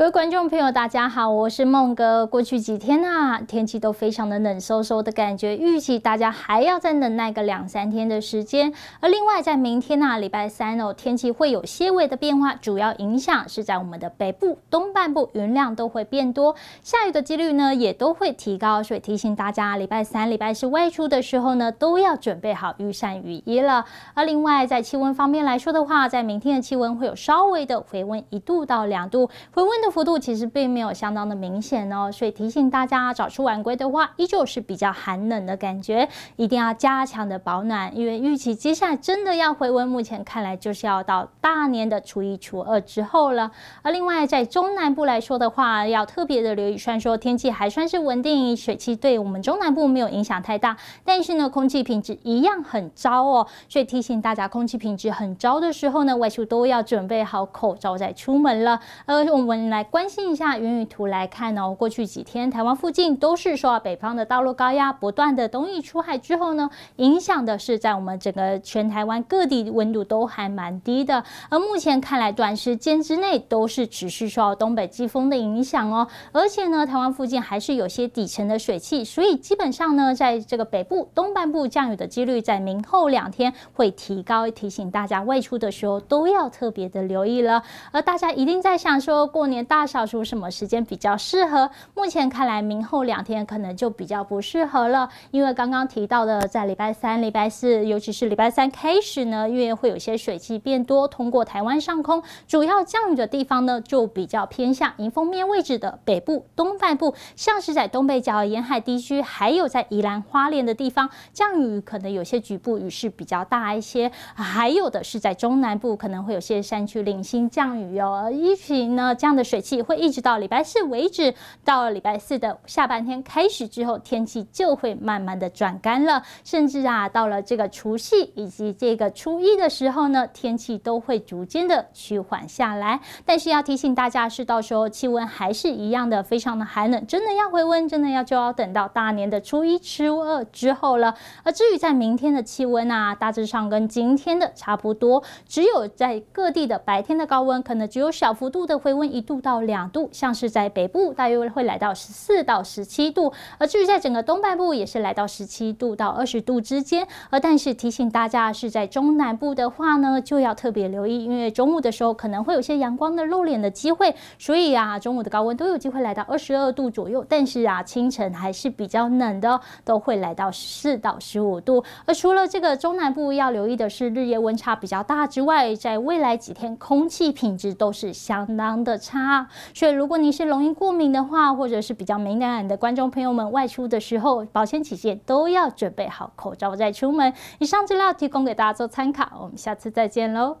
各位观众朋友，大家好，我是梦哥。过去几天啊，天气都非常的冷飕飕的感觉，预计大家还要再忍耐个两三天的时间。而另外，在明天呢，礼拜三哦，天气会有些微的变化，主要影响是在我们的北部、东半部，云量都会变多，下雨的几率呢也都会提高。所以提醒大家，礼拜三、礼拜四外出的时候呢，都要准备好雨伞、雨衣了。而另外，在气温方面来说的话，在明天的气温会有稍微的回温，一度到两度，回温的。幅度其实并没有相当的明显哦，所以提醒大家早出晚归的话，依旧是比较寒冷的感觉，一定要加强的保暖。因为预期接下来真的要回温，目前看来就是要到大年的初一、初二之后了。而另外在中南部来说的话，要特别的留意，虽然说天气还算是稳定，水汽对我们中南部没有影响太大，但是呢，空气品质一样很糟哦。所以提醒大家，空气品质很糟的时候呢，外出都要准备好口罩再出门了。而我们来。关心一下云雨图来看呢，过去几天台湾附近都是受到北方的道路高压不断的东移出海之后呢，影响的是在我们整个全台湾各地温度都还蛮低的，而目前看来，短时间之内都是持续受到东北季风的影响哦，而且呢，台湾附近还是有些底层的水汽，所以基本上呢，在这个北部、东半部降雨的几率在明后两天会提高，提醒大家外出的时候都要特别的留意了。而大家一定在想说过年。大扫除什么时间比较适合？目前看来，明后两天可能就比较不适合了，因为刚刚提到的，在礼拜三、礼拜四，尤其是礼拜三开始呢，因为会有些水汽变多，通过台湾上空，主要降雨的地方呢，就比较偏向迎风面位置的北部、东半部，像是在东北角沿海地区，还有在宜兰花莲的地方，降雨可能有些局部雨势比较大一些，还有的是在中南部，可能会有些山区零星降雨哟。一起呢，这样的。水汽会一直到礼拜四为止，到了礼拜四的下半天开始之后，天气就会慢慢的转干了，甚至啊，到了这个除夕以及这个初一的时候呢，天气都会逐渐的趋缓下来。但是要提醒大家是，到时候气温还是一样的，非常的寒冷，真的要回温，真的要就要等到大年的初一、初二之后了。而至于在明天的气温啊，大致上跟今天的差不多，只有在各地的白天的高温，可能只有小幅度的回温一度。到两度，像是在北部大约会来到十四到十七度，而至于在整个东半部也是来到十七度到二十度之间。而但是提醒大家是在中南部的话呢，就要特别留意，因为中午的时候可能会有些阳光的露脸的机会，所以啊中午的高温都有机会来到二十二度左右。但是啊清晨还是比较冷的，都会来到四到十五度。而除了这个中南部要留意的是日夜温差比较大之外，在未来几天空气品质都是相当的差。所以，如果您是容易过敏的话，或者是比较敏感的观众朋友们，外出的时候，保险起见，都要准备好口罩再出门。以上资料提供给大家做参考，我们下次再见喽。